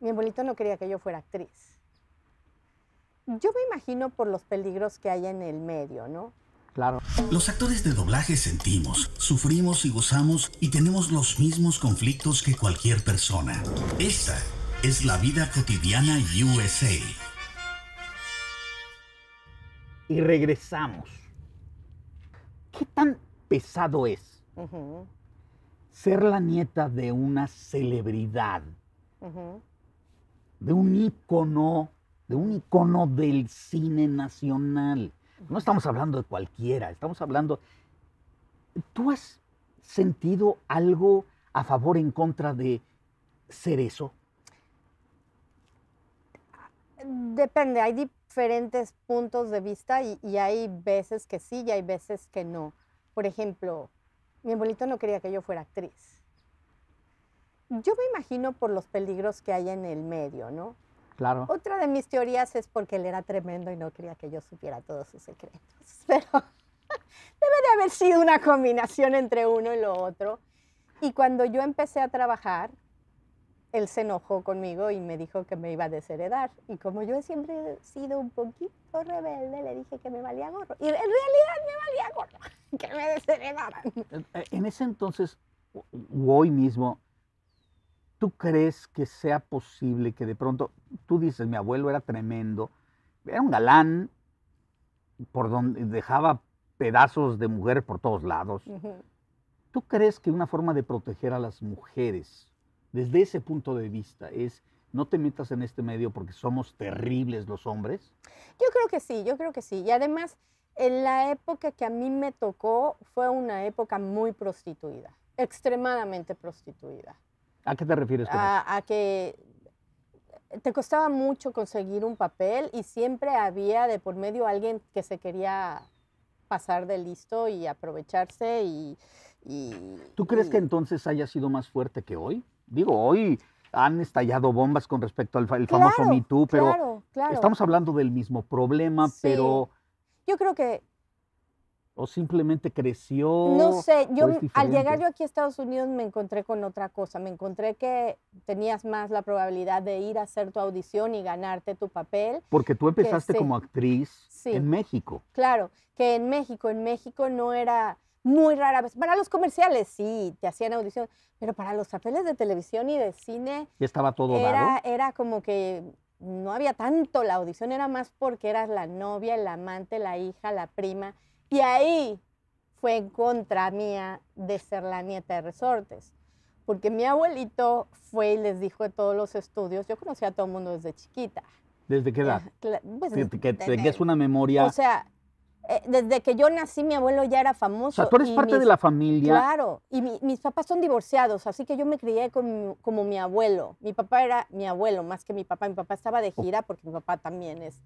Mi abuelito no quería que yo fuera actriz. Yo me imagino por los peligros que hay en el medio, ¿no? Claro. Los actores de doblaje sentimos, sufrimos y gozamos y tenemos los mismos conflictos que cualquier persona. Esta es la vida cotidiana USA. Y regresamos. ¿Qué tan pesado es ser la nieta de una celebridad? de un ícono, de un ícono del cine nacional. No estamos hablando de cualquiera, estamos hablando... ¿Tú has sentido algo a favor en contra de ser eso? Depende, hay diferentes puntos de vista y hay veces que sí y hay veces que no. Por ejemplo, mi abuelito no quería que yo fuera actriz yo me imagino por los peligros que hay en el medio, ¿no? Claro. Otra de mis teorías es porque él era tremendo y no quería que yo supiera todos sus secretos. Pero debe de haber sido una combinación entre uno y lo otro. Y cuando yo empecé a trabajar, él se enojó conmigo y me dijo que me iba a desheredar. Y como yo siempre he sido un poquito rebelde, le dije que me valía gorro. Y en realidad me valía gorro, que me desheredaran. Eh, eh, en ese entonces, hoy mismo, ¿Tú crees que sea posible que de pronto, tú dices, mi abuelo era tremendo, era un galán por donde dejaba pedazos de mujer por todos lados? ¿Tú crees que una forma de proteger a las mujeres desde ese punto de vista es no te metas en este medio porque somos terribles los hombres? Yo creo que sí, yo creo que sí. Y además, en la época que a mí me tocó fue una época muy prostituida, extremadamente prostituida. ¿A qué te refieres? a, que te costaba mucho conseguir un papel y siempre había de por medio alguien que se quería pasar de listo y aprovecharse y... ¿Tú crees que entonces haya sido más fuerte que hoy? Digo, hoy han estallado bombas con respecto al famoso Me Too, pero estamos hablando del mismo problema, pero... Yo creo que o simplemente creció? No sé, yo al llegar yo aquí a Estados Unidos me encontré con otra cosa, me encontré que tenías más la probabilidad de ir a hacer tu audición y ganarte tu papel. Porque tú empezaste este como actriz en México. Claro, que en México, en México no era muy rara vez. Para los comerciales sí, te hacían audición, pero para los papeles de televisión y de cine... estaba todo era, Era como que no había tanto la audición, era más porque eras la novia, el amante, la hija, la prima. Y ahí fue en contra mía de ser la nieta de resortes, porque mi abuelito fue y les dijo de todos los estudios, yo conocía a todo el mundo desde chiquita. ¿Desde qué edad? Pues, que, es una memoria. O sea, eh, desde que yo nací mi abuelo ya era famoso. O sea, tú eres parte de la familia. Claro, y mis papás son divorciados, así que yo me crié como, como, mi abuelo. Mi papá era mi abuelo más que mi papá. Mi papá estaba de gira porque mi papá también es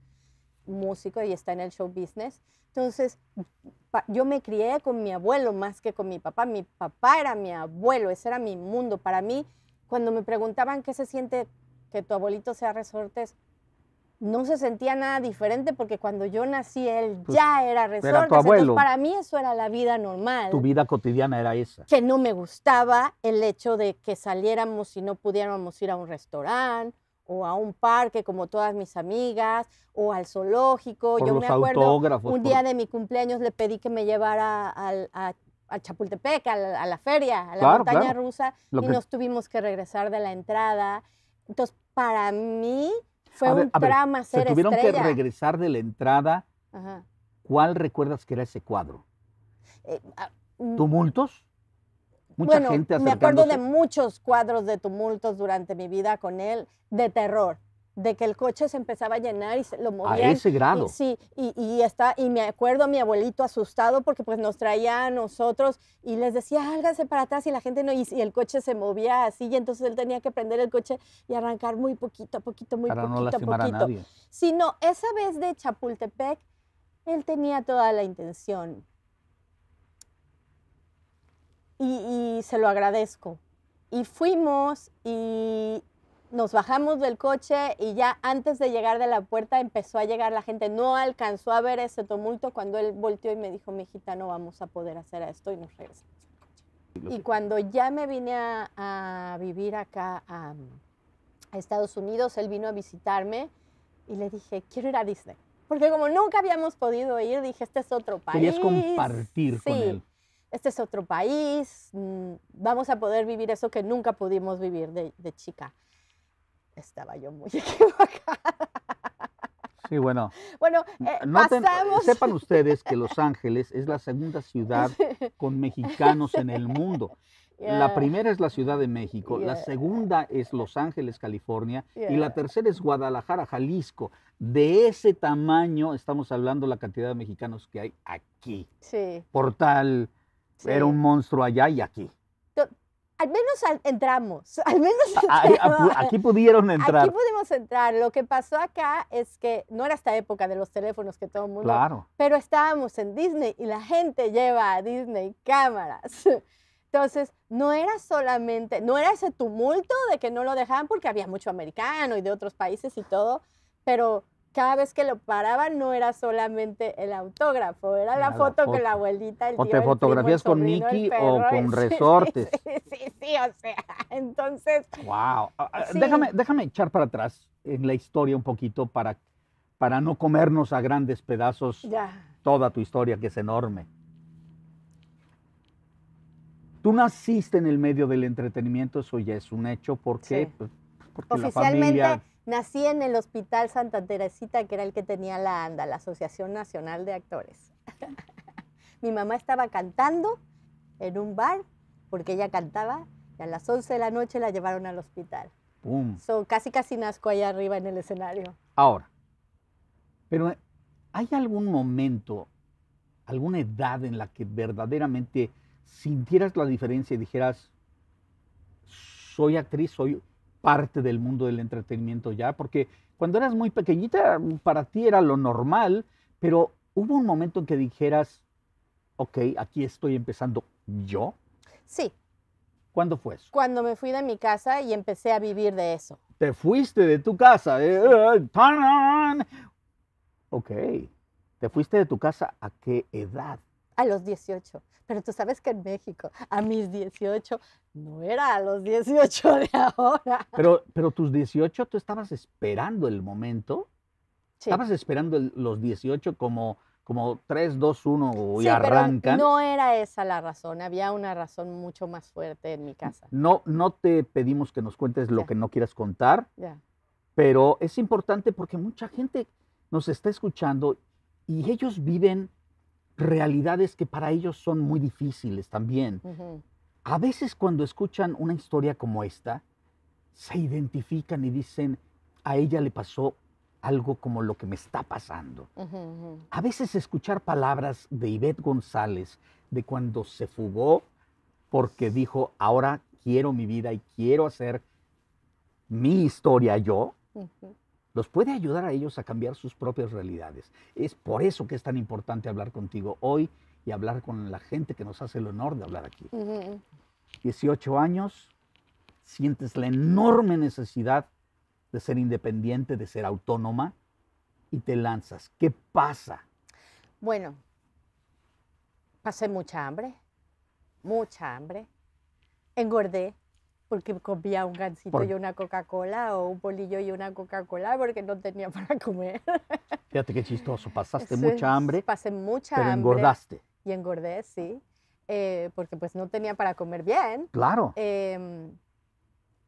músico y está en el show business. Entonces, yo me crié con mi abuelo más que con mi papá. Mi papá era mi abuelo, ese era mi mundo. Para mí, cuando me preguntaban qué se siente que tu abuelito sea resortes, no se sentía nada diferente porque cuando yo nací él pues, ya era resortes. para mí eso era la vida normal. Tu vida cotidiana era esa. Que no me gustaba el hecho de que saliéramos y no pudiéramos ir a un restaurante o a un parque como todas mis amigas, o al zoológico. Yo me acuerdo un día de mi cumpleaños le pedí que me llevara al, a, Chapultepec, a la, feria, a la montaña rusa, y nos tuvimos que regresar de la entrada. Entonces, para mí fue un trama drama ser Se tuvieron que regresar de la entrada. ¿Cuál recuerdas que era ese cuadro? Eh, ah, mm. ¿Tumultos? bueno, Me acuerdo de muchos cuadros de tumultos durante mi vida con él, de terror de que el coche se empezaba a llenar y se lo movían. A ese grado. sí, y, está, y me acuerdo a mi abuelito asustado porque pues nos traía a nosotros y les decía, háganse para atrás y la gente no, y, el coche se movía así y entonces él tenía que prender el coche y arrancar muy poquito a poquito, muy poquito no poquito. nadie. Sí, no, esa vez de Chapultepec, él tenía toda la intención y, se lo agradezco. Y fuimos y nos bajamos del coche y ya antes de llegar de la puerta empezó a llegar la gente. No alcanzó a ver ese tumulto cuando él volteó y me dijo, mi hijita, no vamos a poder hacer esto y nos regresamos Y cuando ya me vine a, vivir acá a, Estados Unidos, él vino a visitarme y le dije, quiero ir a Disney. Porque como nunca habíamos podido ir, dije, este es otro país. Querías compartir con él este es otro país, mm, vamos a poder vivir eso que nunca pudimos vivir de, chica. Estaba yo muy equivocada. Sí, bueno. Bueno, eh, sepan ustedes que Los Ángeles es la segunda ciudad con mexicanos en el mundo. La primera es la Ciudad de México, la segunda es Los Ángeles, California, y la tercera es Guadalajara, Jalisco. De ese tamaño estamos hablando la cantidad de mexicanos que hay aquí. Sí. Por era un monstruo allá y aquí. Al menos entramos, al menos entramos. Aquí pudieron entrar. Aquí pudimos entrar. Lo que pasó acá es que no era esta época de los teléfonos que todo el mundo... Claro. Pero estábamos en Disney y la gente lleva a Disney cámaras. Entonces, no era solamente, no era ese tumulto de que no lo dejaban porque había mucho americano y de otros países y todo, pero cada vez que lo paraba no era solamente el autógrafo, era, la, foto con la abuelita, el tío, O te fotografías con Nicky o con resortes. Sí, sí, sí, o sea, entonces... ¡Wow! Ah, ah, déjame, déjame echar para atrás en la historia un poquito para, para no comernos a grandes pedazos toda tu historia, que es enorme. Tú naciste en el medio del entretenimiento, eso ya es un hecho, ¿por qué? Pues, porque Oficialmente, la familia Nací en el Hospital Santa Teresita, que era el que tenía la ANDA, la Asociación Nacional de Actores. Mi mamá estaba cantando en un bar, porque ella cantaba, y a las 11 de la noche la llevaron al hospital. So, casi casi nazco allá arriba en el escenario. Ahora, pero eh, ¿hay algún momento, alguna edad en la que verdaderamente sintieras la diferencia y dijeras, soy actriz, soy, parte del mundo del entretenimiento ya, porque cuando eras muy pequeñita para ti era lo normal, pero hubo un momento en que dijeras, ok, aquí estoy empezando yo. Sí. ¿Cuándo fue eso? Cuando me fui de mi casa y empecé a vivir de eso. Te fuiste de tu casa. Eh, eh, ok. ¿Te fuiste de tu casa a qué edad? a los 18. Pero tú sabes que en México, a mis 18, no era a los 18 de ahora. Pero, pero tus 18, tú estabas esperando el momento. Estabas esperando los 18 como, como 3, 2, 1 y arrancan. no era esa la razón, había una razón mucho más fuerte en mi casa. No, no te pedimos que nos cuentes lo que no quieras contar, ya. pero es importante porque mucha gente nos está escuchando y ellos viven realidades que para ellos son muy difíciles también. A veces cuando escuchan una historia como esta, se identifican y dicen, a ella le pasó algo como lo que me está pasando. A veces escuchar palabras de Ivette González, de cuando se fugó porque dijo, ahora quiero mi vida y quiero hacer mi historia yo, los puede ayudar a ellos a cambiar sus propias realidades. Es por eso que es tan importante hablar contigo hoy y hablar con la gente que nos hace el honor de hablar aquí. 18 años, sientes la enorme necesidad de ser independiente, de ser autónoma y te lanzas. ¿Qué pasa? Bueno, pasé mucha hambre, mucha hambre, engordé, porque comía un gansito y una Coca-Cola o un polillo y una Coca-Cola porque no tenía para comer. Fíjate qué chistoso, pasaste mucha hambre. Pasé mucha pero hambre. engordaste. Y engordé, sí, eh, porque pues no tenía para comer bien. Claro. Em,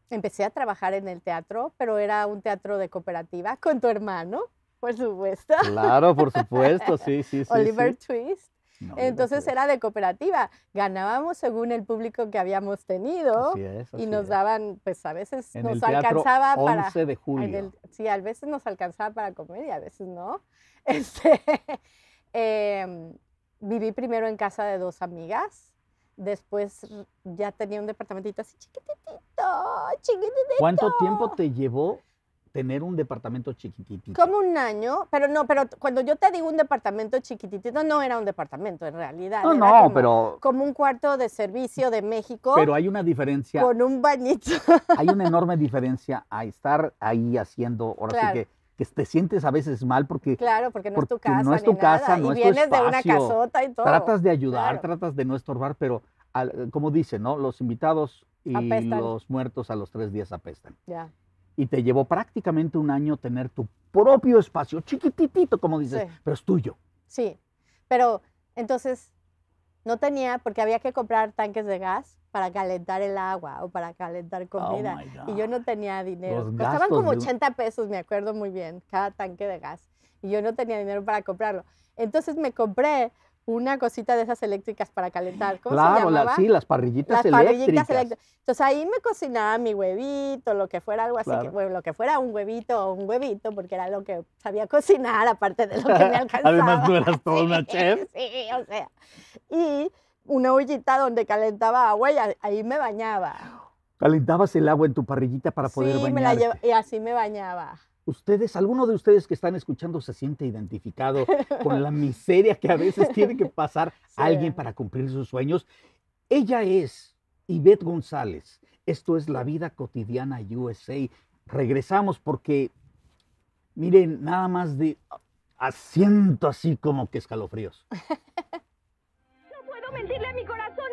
empecé a trabajar en el teatro, pero era un teatro de cooperativa con tu hermano, por supuesto. Claro, por supuesto, sí, sí, sí. Oliver Twist. Entonces era de cooperativa. Ganábamos según el público que habíamos tenido y nos daban, pues a veces nos el alcanzaba 11 para... De julio. sí, a veces nos alcanzaba para comer y a veces no. Este, em, viví primero en casa de dos amigas. Después ya tenía un departamentito así chiquitito, chiquitito. ¿Cuánto tiempo te llevó tener un departamento chiquitito. Como un año, pero no, pero cuando yo te digo un departamento chiquitito, no era un departamento en realidad. No, no, pero. Como un cuarto de servicio de México. Pero hay una diferencia. Con un bañito. Hay una enorme diferencia a estar ahí haciendo, ahora sí que te sientes a veces mal porque claro porque no es tu casa es tu ni casa nada. y vienes de una casota y todo tratas de ayudar tratas de no estorbar pero como dicen no los invitados y los muertos a los tres días apestan ya y te llevó prácticamente un año tener tu propio espacio, chiquititito, como dices, pero es tuyo. Sí, pero entonces no tenía, porque había que comprar tanques de gas para calentar el agua o para calentar oh comida. y yo no tenía dinero. Costaban como 80 pesos, me acuerdo muy bien, cada tanque de gas. Y yo no tenía dinero para comprarlo. Entonces me compré una cosita de esas eléctricas para calentar. ¿Cómo claro, se llamaba? sí, las parrillitas eléctricas. Entonces ahí me cocinaba mi huevito, lo que fuera algo así, lo que fuera un huevito o un huevito, porque era lo que sabía cocinar, aparte de lo que me alcanzaba. Además, tú eras toda una chef. sí, o sea. Y una ollita donde calentaba agua y ahí me bañaba. Calentabas el agua en tu parrillita para poder sí, y así me bañaba ustedes, alguno de ustedes que están escuchando se siente identificado con la miseria que a veces tiene que pasar alguien para cumplir sus sueños. Ella es Ivette González. Esto es La Vida Cotidiana USA. Regresamos porque, miren, nada más de asiento así como que escalofríos. No puedo mentirle a mi corazón